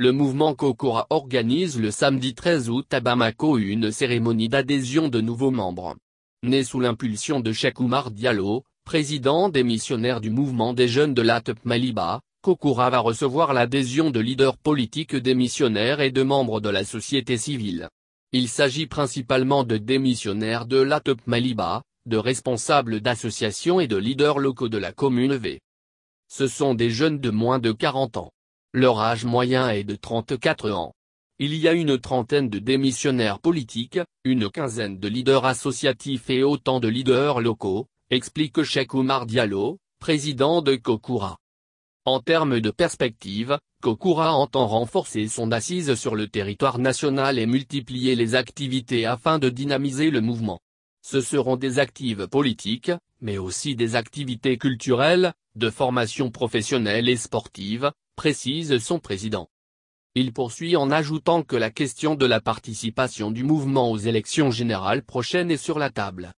le mouvement Kokora organise le samedi 13 août à Bamako une cérémonie d'adhésion de nouveaux membres. Né sous l'impulsion de Oumar Diallo, président des missionnaires du mouvement des jeunes de l'Atep Maliba, Kokoura va recevoir l'adhésion de leaders politiques démissionnaires et de membres de la société civile. Il s'agit principalement de démissionnaires de l'Atep Maliba, de responsables d'associations et de leaders locaux de la commune V. Ce sont des jeunes de moins de 40 ans. Leur âge moyen est de 34 ans. Il y a une trentaine de démissionnaires politiques, une quinzaine de leaders associatifs et autant de leaders locaux, explique Cheikh Oumar Diallo, président de Kokura. En termes de perspective, Kokura entend renforcer son assise sur le territoire national et multiplier les activités afin de dynamiser le mouvement. Ce seront des actives politiques, mais aussi des activités culturelles, de formation professionnelle et sportive, précise son président. Il poursuit en ajoutant que la question de la participation du mouvement aux élections générales prochaines est sur la table.